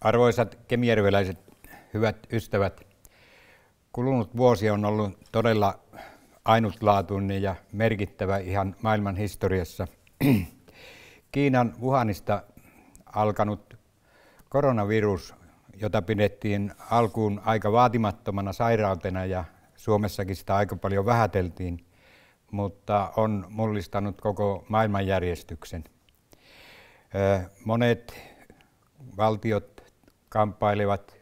Arvoisat kemijärveläiset hyvät ystävät, kulunut vuosi on ollut todella ainutlaatuinen ja merkittävä ihan maailman historiassa. Kiinan Wuhanista alkanut koronavirus, jota pidettiin alkuun aika vaatimattomana sairautena ja Suomessakin sitä aika paljon vähäteltiin, mutta on mullistanut koko maailmanjärjestyksen. Monet valtiot kamppailevat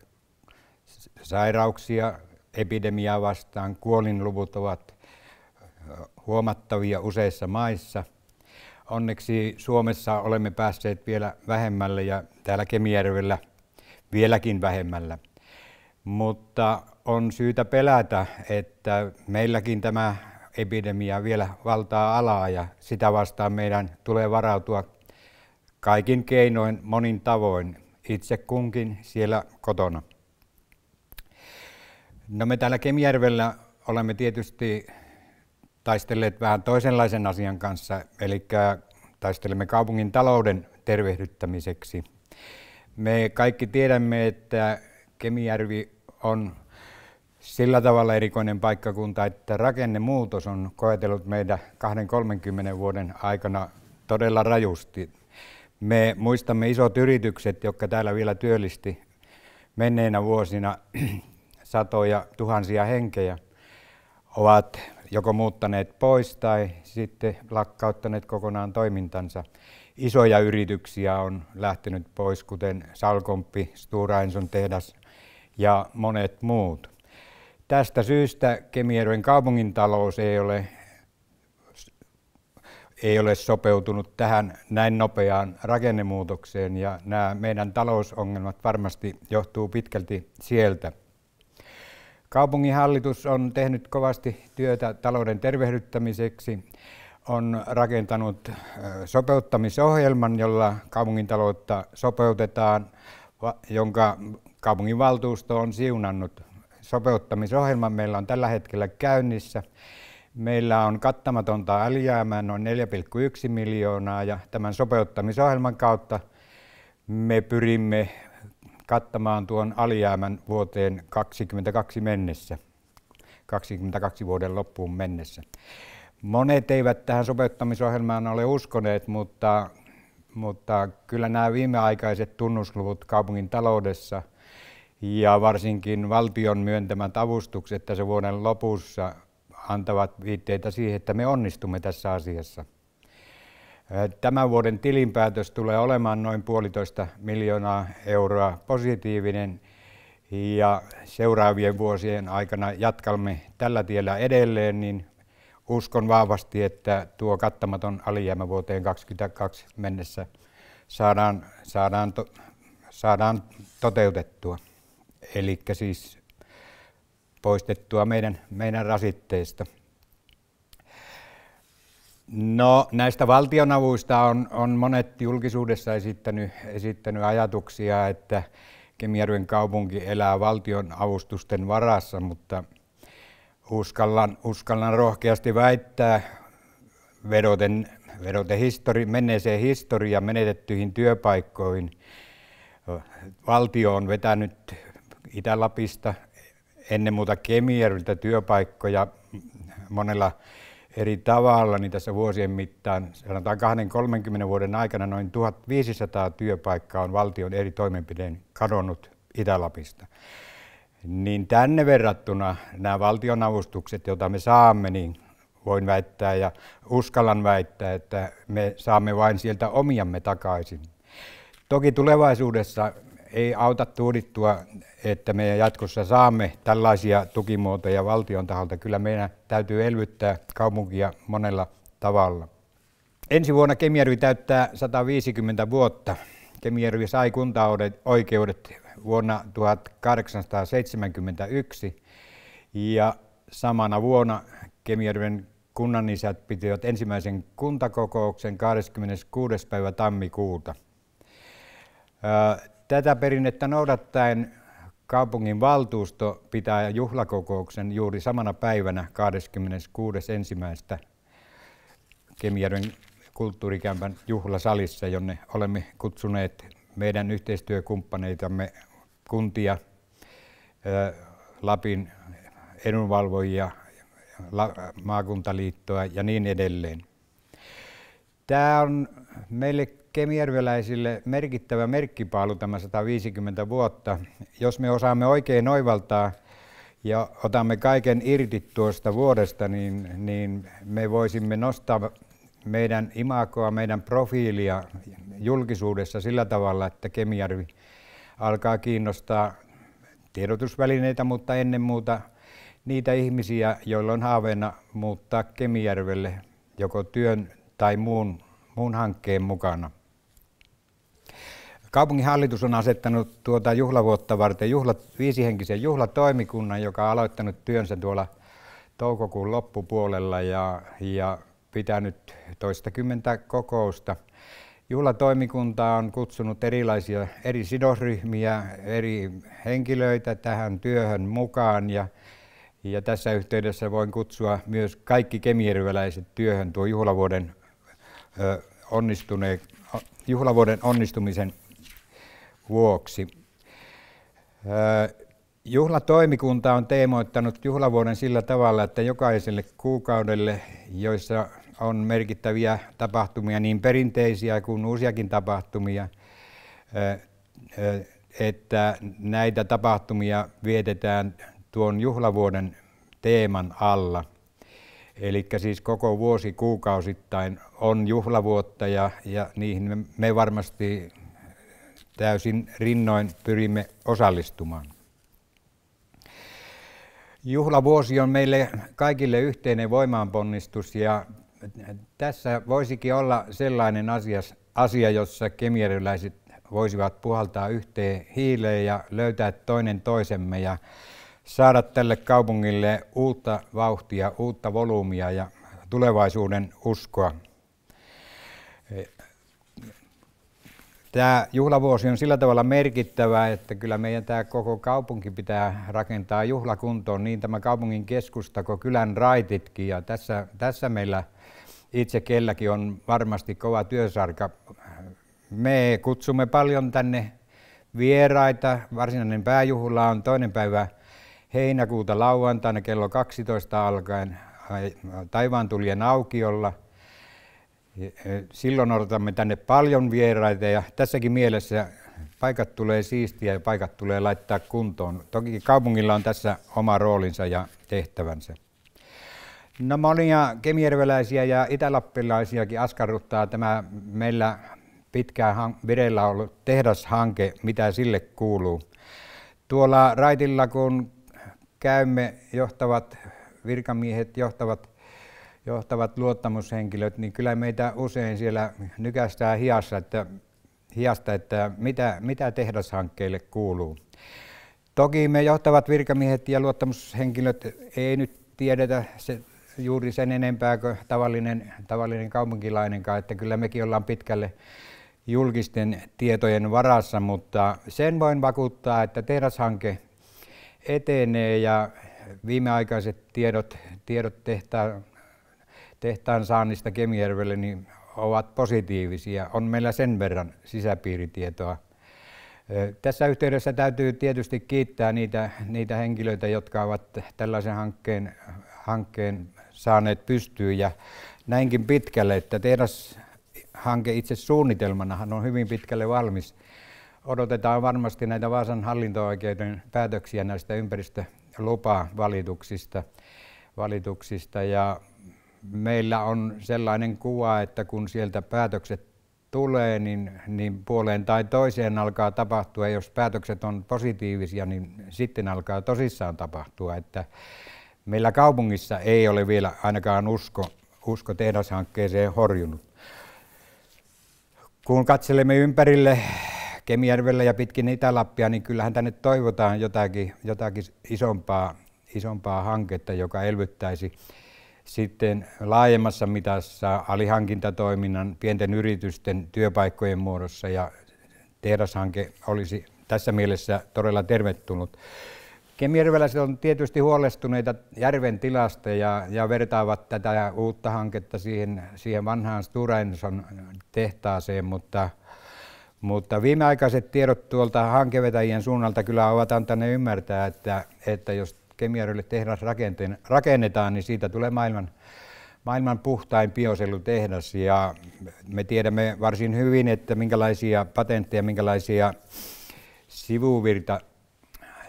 sairauksia, epidemiaa vastaan. Kuolinluvut ovat huomattavia useissa maissa. Onneksi Suomessa olemme päässeet vielä vähemmälle ja täällä Kemijärvellä vieläkin vähemmällä. Mutta on syytä pelätä, että meilläkin tämä epidemia vielä valtaa alaa ja sitä vastaan meidän tulee varautua kaikin keinoin monin tavoin itse kunkin siellä kotona. No me täällä Kemijärvellä olemme tietysti taistelleet vähän toisenlaisen asian kanssa, eli taistelemme kaupungin talouden tervehdyttämiseksi. Me kaikki tiedämme, että Kemijärvi on sillä tavalla erikoinen paikkakunta, että rakennemuutos on koetellut meidän 20-30 vuoden aikana todella rajusti. Me muistamme isot yritykset, jotka täällä vielä työllisti menneinä vuosina satoja, tuhansia henkejä, ovat joko muuttaneet pois tai sitten lakkauttaneet kokonaan toimintansa. Isoja yrityksiä on lähtenyt pois, kuten Salkompi, Stora Enson tehdas ja monet muut. Tästä syystä Kemijärven kaupungintalous ei ole ei ole sopeutunut tähän näin nopeaan rakennemuutokseen ja nämä meidän talousongelmat varmasti johtuu pitkälti sieltä. Kaupunginhallitus on tehnyt kovasti työtä talouden tervehdyttämiseksi, on rakentanut sopeuttamisohjelman, jolla kaupungin taloutta sopeutetaan, jonka kaupunginvaltuusto on siunannut. Sopeuttamisohjelma meillä on tällä hetkellä käynnissä Meillä on kattamatonta alijäämää noin 4,1 miljoonaa ja tämän sopeuttamisohjelman kautta me pyrimme kattamaan tuon alijäämän vuoteen 2022 mennessä, 22 vuoden loppuun mennessä. Monet eivät tähän sopeuttamisohjelmaan ole uskoneet, mutta, mutta kyllä nämä viimeaikaiset tunnusluvut kaupungin taloudessa ja varsinkin valtion myöntämät avustukset tässä vuoden lopussa antavat viitteitä siihen, että me onnistumme tässä asiassa. Tämän vuoden tilinpäätös tulee olemaan noin puolitoista miljoonaa euroa positiivinen ja seuraavien vuosien aikana jatkamme tällä tiellä edelleen, niin uskon vahvasti, että tuo kattamaton alijäämä vuoteen 2022 mennessä saadaan, saadaan, to, saadaan toteutettua. Eli siis poistettua meidän, meidän rasitteista. No näistä valtionavuista on, on monet julkisuudessa esittänyt, esittänyt ajatuksia, että Kemijärven kaupunki elää valtion avustusten varassa, mutta uskallan, uskallan rohkeasti väittää vedoten, vedoten histori, menneeseen historiaan menetettyihin työpaikkoihin. Valtio on vetänyt Itä-Lapista, ennen muuta Kemijärviltä työpaikkoja monella eri tavalla, niin tässä vuosien mittaan, sanotaan 20-30 vuoden aikana noin 1500 työpaikkaa on valtion eri toimenpideen kadonnut Itä-Lapista. Niin tänne verrattuna nämä valtionavustukset, joita me saamme, niin voin väittää ja uskallan väittää, että me saamme vain sieltä omiamme takaisin. Toki tulevaisuudessa ei auta tuudittua, että me jatkossa saamme tällaisia tukimuotoja valtion taholta. Kyllä meidän täytyy elvyttää kaupunkia monella tavalla. Ensi vuonna Kemijärvi täyttää 150 vuotta. Kemijärvi sai kuntaoikeudet vuonna 1871 ja samana vuonna Kemijärven kunnanisät pitivät ensimmäisen kuntakokouksen 26. päivä tammikuuta. Tätä perinnettä noudattaen kaupungin valtuusto pitää juhlakokouksen juuri samana päivänä 26.1. Kemijärven kulttuurikämpän juhlasalissa, jonne olemme kutsuneet meidän yhteistyökumppaneitamme kuntia, Lapin edunvalvojia, maakuntaliittoa ja niin edelleen. Tämä on meille kemijärveläisille merkittävä merkkipaalu tämä 150 vuotta. Jos me osaamme oikein oivaltaa ja otamme kaiken irti tuosta vuodesta, niin, niin me voisimme nostaa meidän imakoa, meidän profiilia julkisuudessa sillä tavalla, että Kemijärvi alkaa kiinnostaa tiedotusvälineitä, mutta ennen muuta niitä ihmisiä, joilla on haaveena muuttaa Kemijärvelle joko työn tai muun, muun hankkeen mukana. Kaupunginhallitus on asettanut tuota juhlavuotta varten juhlat, viisihenkisen juhlatoimikunnan, joka on aloittanut työnsä tuolla toukokuun loppupuolella ja, ja pitänyt toistakymmentä kokousta. Juhlatoimikunta on kutsunut erilaisia eri sidosryhmiä, eri henkilöitä tähän työhön mukaan ja, ja tässä yhteydessä voin kutsua myös kaikki kemijärveläiset työhön tuo juhlavuoden onnistuneen, juhlavuoden onnistumisen vuoksi. Juhlatoimikunta on teemoittanut juhlavuoden sillä tavalla, että jokaiselle kuukaudelle, joissa on merkittäviä tapahtumia, niin perinteisiä kuin uusiakin tapahtumia, että näitä tapahtumia vietetään tuon juhlavuoden teeman alla – Eli siis koko vuosi kuukausittain on juhlavuotta ja, ja niihin me, varmasti täysin rinnoin pyrimme osallistumaan. Juhlavuosi on meille kaikille yhteinen voimaanponnistus ja tässä voisikin olla sellainen asia, asia jossa kemieriläiset voisivat puhaltaa yhteen hiileen ja löytää toinen toisemme ja saada tälle kaupungille uutta vauhtia, uutta volyymia ja tulevaisuuden uskoa. Tämä juhlavuosi on sillä tavalla merkittävä, että kyllä meidän tämä koko kaupunki pitää rakentaa juhlakuntoon, niin tämä kaupungin keskusta kuin kylän raititkin. Ja tässä, tässä meillä itse kelläkin on varmasti kova työsarka. Me kutsumme paljon tänne vieraita. Varsinainen pääjuhla on toinen päivä heinäkuuta lauantaina kello 12 alkaen taivaantulien aukiolla. E, silloin odotamme tänne paljon vieraita ja tässäkin mielessä paikat tulee siistiä ja paikat tulee laittaa kuntoon. Toki kaupungilla on tässä oma roolinsa ja tehtävänsä. No monia kemijärveläisiä ja itälappilaisiakin askarruttaa tämä meillä pitkään vireillä ollut tehdashanke, mitä sille kuuluu. Tuolla raitilla, kun käymme, johtavat virkamiehet, johtavat, johtavat luottamushenkilöt, niin kyllä meitä usein siellä nykästää hiassa, että, hiasta, että mitä, mitä tehdashankkeille kuuluu. Toki me johtavat virkamiehet ja luottamushenkilöt ei nyt tiedetä se, juuri sen enempää kuin tavallinen, tavallinen kaupunkilainenkaan, että kyllä mekin ollaan pitkälle julkisten tietojen varassa, mutta sen voin vakuuttaa, että tehdashanke etenee ja viimeaikaiset tiedot, tiedot tehtaan, tehtaan saannista Kemijärvelle niin ovat positiivisia. On meillä sen verran sisäpiiritietoa. Tässä yhteydessä täytyy tietysti kiittää niitä, niitä henkilöitä, jotka ovat tällaisen hankkeen, hankkeen saaneet pystyyn ja näinkin pitkälle, että tehdashanke itse suunnitelmanahan on hyvin pitkälle valmis – odotetaan varmasti näitä Vaasan hallinto-oikeuden päätöksiä näistä ympäristölupavalituksista. Valituksista. Ja meillä on sellainen kuva, että kun sieltä päätökset tulee, niin, niin puoleen tai toiseen alkaa tapahtua. Jos päätökset on positiivisia, niin sitten alkaa tosissaan tapahtua. Että meillä kaupungissa ei ole vielä ainakaan usko, usko tehdashankkeeseen horjunut. Kun katselemme ympärille Kemijärvellä ja pitkin Itä-Lappia, niin kyllähän tänne toivotaan jotakin, jotakin isompaa, isompaa hanketta, joka elvyttäisi sitten laajemmassa mitassa alihankintatoiminnan, pienten yritysten, työpaikkojen muodossa ja tehdashanke olisi tässä mielessä todella tervetullut. Kemijärveläiset on tietysti huolestuneita järven tilasta ja, ja vertaavat tätä uutta hanketta siihen, siihen vanhaan Sturenson tehtaaseen, mutta mutta viimeaikaiset tiedot tuolta hankevetäjien suunnalta kyllä ovat antaneet ymmärtää, että, että jos Kemiarille tehdas rakennetaan, niin siitä tulee maailman, maailman puhtain biosellutehdas. Ja me tiedämme varsin hyvin, että minkälaisia patentteja, minkälaisia sivuvirta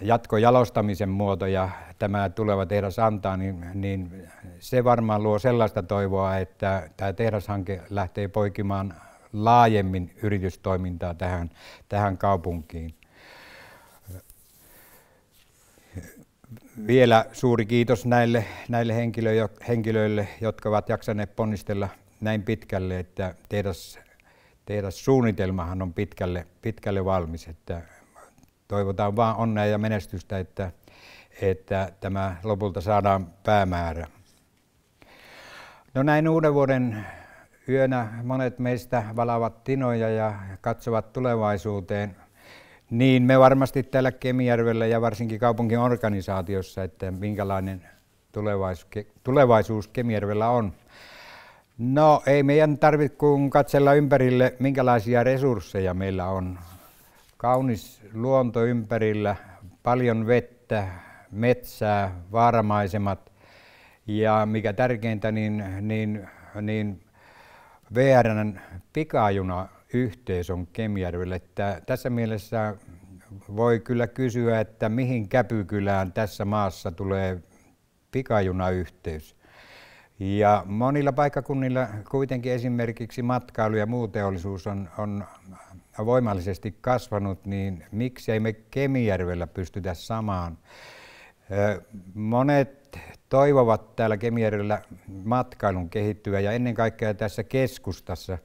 jatkojalostamisen muotoja tämä tuleva tehdas antaa, niin, niin se varmaan luo sellaista toivoa, että tämä tehdashanke lähtee poikimaan laajemmin yritystoimintaa tähän, tähän kaupunkiin. Vielä suuri kiitos näille, näille henkilöille, jotka ovat jaksaneet ponnistella näin pitkälle, että tehdas, tehdas suunnitelmahan on pitkälle, pitkälle valmis. Että toivotaan vaan onnea ja menestystä, että, että tämä lopulta saadaan päämäärä. No näin uuden vuoden yönä monet meistä valavat tinoja ja katsovat tulevaisuuteen. Niin me varmasti täällä Kemijärvellä ja varsinkin kaupungin organisaatiossa, että minkälainen tulevaisuus, tulevaisuus Kemijärvellä on. No ei meidän tarvitse kuin katsella ympärille, minkälaisia resursseja meillä on. Kaunis luonto ympärillä, paljon vettä, metsää, vaaramaisemat ja mikä tärkeintä, niin, niin, niin VRn pikajunayhteys on Kemijärvelle. Tässä mielessä voi kyllä kysyä, että mihin käpykylään tässä maassa tulee pikajunayhteys. Ja monilla paikkakunnilla kuitenkin esimerkiksi matkailu ja muu teollisuus on, on voimallisesti kasvanut, niin ei me Kemijärvellä pystytä samaan. Monet toivovat täällä Kemijärvellä matkailun kehittyä ja ennen kaikkea tässä keskustassa.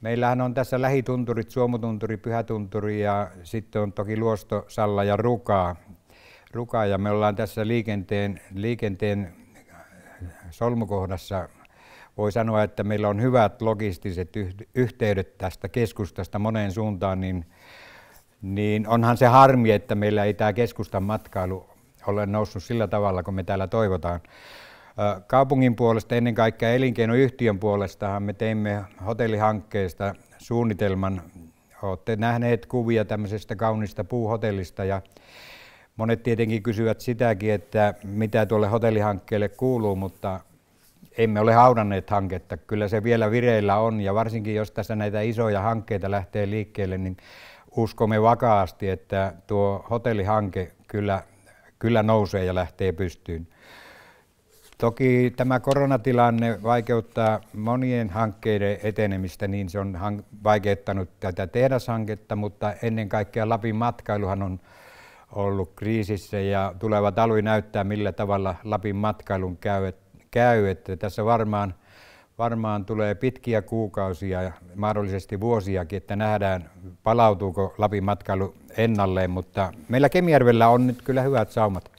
Meillähän on tässä lähitunturit, Suomutunturi, Pyhätunturi ja sitten on toki Luosto, Salla ja Rukaa. Ruka ja me ollaan tässä liikenteen, liikenteen solmukohdassa voi sanoa, että meillä on hyvät logistiset yhteydet tästä keskustasta moneen suuntaan, niin, niin onhan se harmi, että meillä ei tämä keskustan matkailu ole noussut sillä tavalla, kun me täällä toivotaan. Kaupungin puolesta, ennen kaikkea elinkeinoyhtiön puolesta, me teimme hotellihankkeesta suunnitelman. Olette nähneet kuvia tämmöisestä kaunista puuhotellista ja monet tietenkin kysyvät sitäkin, että mitä tuolle hotellihankkeelle kuuluu, mutta emme ole haudanneet hanketta. Kyllä se vielä vireillä on ja varsinkin jos tässä näitä isoja hankkeita lähtee liikkeelle, niin uskomme vakaasti, että tuo hotellihanke kyllä kyllä nousee ja lähtee pystyyn. Toki tämä koronatilanne vaikeuttaa monien hankkeiden etenemistä, niin se on vaikeuttanut tätä tehdashanketta, mutta ennen kaikkea Lapin matkailuhan on ollut kriisissä ja tuleva talu näyttää, millä tavalla Lapin matkailun käy. käy. Että tässä varmaan, varmaan tulee pitkiä kuukausia ja mahdollisesti vuosiakin, että nähdään palautuuko Lapin matkailu ennalleen, mutta meillä Kemijärvellä on nyt kyllä hyvät saumat,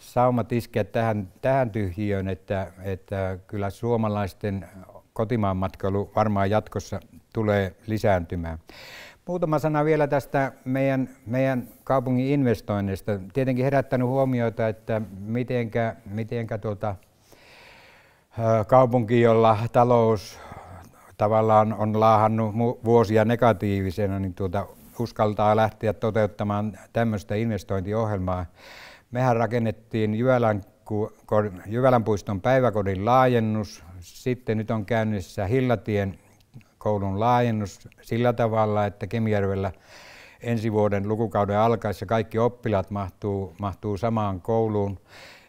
saumat iskeä tähän, tähän tyhjiöön, että, että kyllä suomalaisten kotimaan matkailu varmaan jatkossa tulee lisääntymään. Muutama sana vielä tästä meidän, meidän kaupungin investoinneista. Tietenkin herättänyt huomiota, että mitenkä, mitenkä tuota, kaupunki, jolla talous tavallaan on laahannut vuosia negatiivisena, niin tuota, uskaltaa lähteä toteuttamaan tämmöistä investointiohjelmaa. Mehän rakennettiin Jyvälän, Jyvälän puiston päiväkodin laajennus. Sitten nyt on käynnissä Hillatien koulun laajennus sillä tavalla, että Kemijärvellä ensi vuoden lukukauden alkaessa kaikki oppilaat mahtuu, mahtuu samaan kouluun.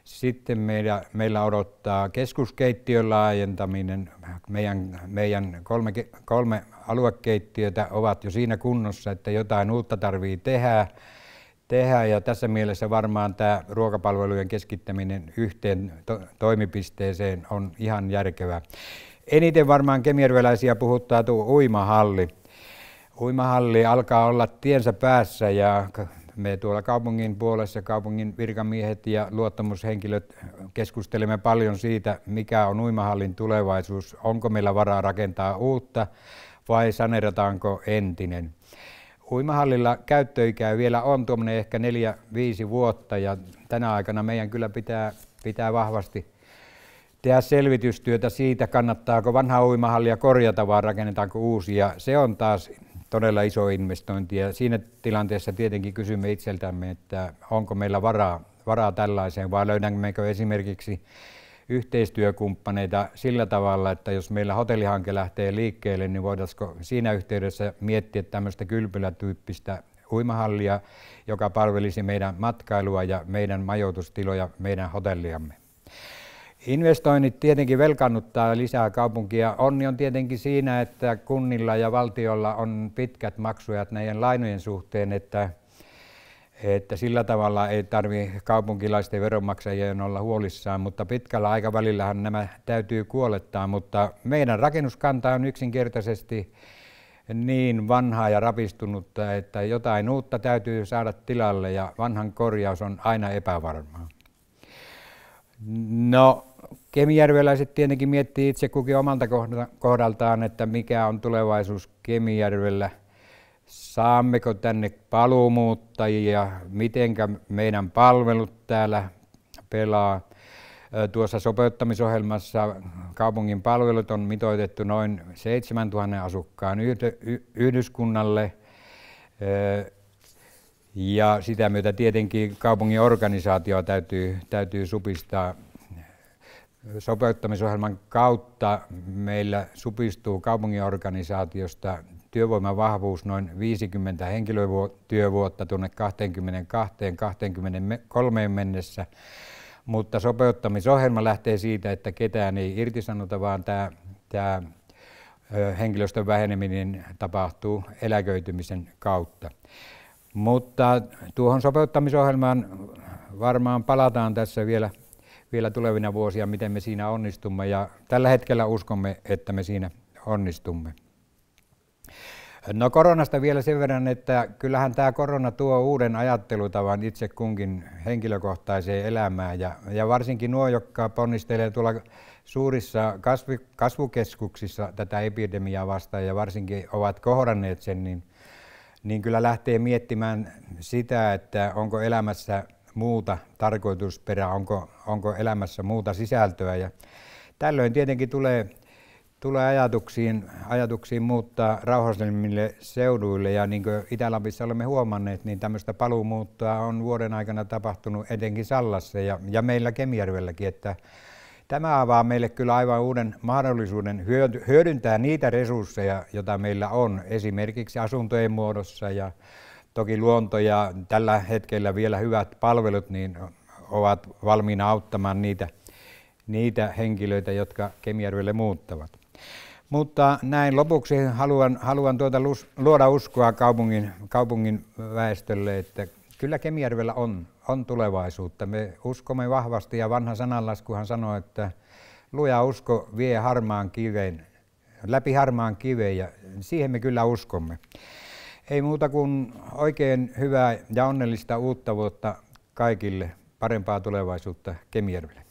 Sitten meillä, meillä odottaa keskuskeittiön laajentaminen. Meidän, meidän kolme, kolme aluekeittiötä ovat jo siinä kunnossa, että jotain uutta tarvii tehdä. tehdä. Ja tässä mielessä varmaan tämä ruokapalvelujen keskittäminen yhteen to- toimipisteeseen on ihan järkevää. Eniten varmaan kemierveläisiä puhuttaa tuo uimahalli. Uimahalli alkaa olla tiensä päässä ja me tuolla kaupungin puolessa, kaupungin virkamiehet ja luottamushenkilöt keskustelemme paljon siitä, mikä on uimahallin tulevaisuus, onko meillä varaa rakentaa uutta vai sanerataanko entinen. Uimahallilla käyttöikää vielä on tuommoinen ehkä 4-5 vuotta ja tänä aikana meidän kyllä pitää, pitää vahvasti tehdä selvitystyötä siitä, kannattaako vanha uimahallia korjata vai rakennetaanko uusia. Se on taas todella iso investointi ja siinä tilanteessa tietenkin kysymme itseltämme, että onko meillä varaa, varaa tällaiseen vai löydämmekö esimerkiksi yhteistyökumppaneita sillä tavalla, että jos meillä hotellihanke lähtee liikkeelle, niin voitaisiinko siinä yhteydessä miettiä tämmöistä kylpylätyyppistä uimahallia, joka palvelisi meidän matkailua ja meidän majoitustiloja, meidän hotelliamme. Investoinnit tietenkin velkannuttaa lisää kaupunkia. Onni on tietenkin siinä, että kunnilla ja valtiolla on pitkät maksujat näiden lainojen suhteen, että että sillä tavalla ei tarvi kaupunkilaisten veronmaksajien olla huolissaan, mutta pitkällä aikavälillähän nämä täytyy kuolettaa, mutta meidän rakennuskanta on yksinkertaisesti niin vanhaa ja rapistunutta, että jotain uutta täytyy saada tilalle ja vanhan korjaus on aina epävarmaa. No, kemijärveläiset tietenkin miettii itse kukin omalta kohdaltaan, että mikä on tulevaisuus Kemijärvellä saammeko tänne paluumuuttajia, mitenkä meidän palvelut täällä pelaa. Tuossa sopeuttamisohjelmassa kaupungin palvelut on mitoitettu noin 7000 asukkaan yhdyskunnalle. Ja sitä myötä tietenkin kaupungin organisaatio täytyy, täytyy supistaa. Sopeuttamisohjelman kautta meillä supistuu kaupungin organisaatiosta työvoiman vahvuus noin 50 henkilötyövuotta tuonne 22-23 mennessä. Mutta sopeuttamisohjelma lähtee siitä, että ketään ei irtisanota, vaan tämä, tämä henkilöstön väheneminen tapahtuu eläköitymisen kautta. Mutta tuohon sopeuttamisohjelmaan varmaan palataan tässä vielä, vielä tulevina vuosina, miten me siinä onnistumme. Ja tällä hetkellä uskomme, että me siinä onnistumme. No koronasta vielä sen verran, että kyllähän tämä korona tuo uuden ajattelutavan itse kunkin henkilökohtaiseen elämään ja, ja varsinkin nuo, jotka ponnistelee tuolla suurissa kasvi, kasvukeskuksissa tätä epidemiaa vastaan ja varsinkin ovat kohdanneet sen, niin, niin kyllä lähtee miettimään sitä, että onko elämässä muuta tarkoitusperää, onko, onko elämässä muuta sisältöä ja tällöin tietenkin tulee tulee ajatuksiin, ajatuksiin muuttaa rauhallisemmille seuduille ja niin kuin Itä-Lapissa olemme huomanneet, niin tämmöistä paluumuuttoa on vuoden aikana tapahtunut etenkin Sallassa ja, ja meillä Kemijärvelläkin, että tämä avaa meille kyllä aivan uuden mahdollisuuden hyödyntää niitä resursseja, joita meillä on esimerkiksi asuntojen muodossa ja toki luonto ja tällä hetkellä vielä hyvät palvelut niin ovat valmiina auttamaan niitä, niitä henkilöitä, jotka Kemijärvelle muuttavat. Mutta näin lopuksi haluan, haluan tuota luoda uskoa kaupungin, kaupungin väestölle, että kyllä Kemijärvellä on, on tulevaisuutta. Me uskomme vahvasti ja vanha sananlaskuhan sanoo, että luja usko vie harmaan kiveen, läpi harmaan kiveen ja siihen me kyllä uskomme. Ei muuta kuin oikein hyvää ja onnellista uutta vuotta kaikille, parempaa tulevaisuutta Kemijärvelle.